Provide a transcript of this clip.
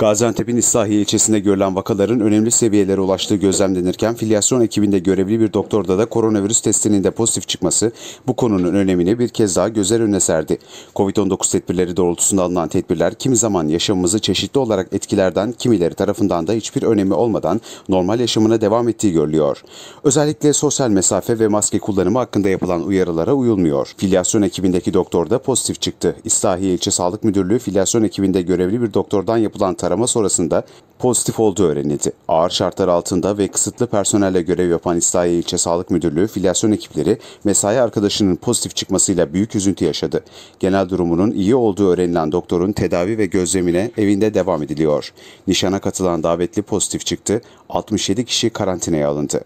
Gaziantep'in İslahiye ilçesinde görülen vakaların önemli seviyelere ulaştığı gözlemlenirken filyasyon ekibinde görevli bir doktorda da koronavirüs testinin de pozitif çıkması bu konunun önemini bir kez daha gözler önüne serdi. Covid-19 tedbirleri doğrultusunda alınan tedbirler kimi zaman yaşamımızı çeşitli olarak etkilerden kimileri tarafından da hiçbir önemi olmadan normal yaşamına devam ettiği görülüyor. Özellikle sosyal mesafe ve maske kullanımı hakkında yapılan uyarılara uyulmuyor. Filyasyon ekibindeki doktor da pozitif çıktı. İslahiye İlçe Sağlık Müdürlüğü filyasyon ekibinde görevli bir doktordan yapılan tarafından arama sonrasında pozitif olduğu öğrenildi. Ağır şartlar altında ve kısıtlı personelle görev yapan İstahiye İlçe Sağlık Müdürlüğü filyasyon ekipleri mesai arkadaşının pozitif çıkmasıyla büyük üzüntü yaşadı. Genel durumunun iyi olduğu öğrenilen doktorun tedavi ve gözlemine evinde devam ediliyor. Nişana katılan davetli pozitif çıktı. 67 kişi karantinaya alındı.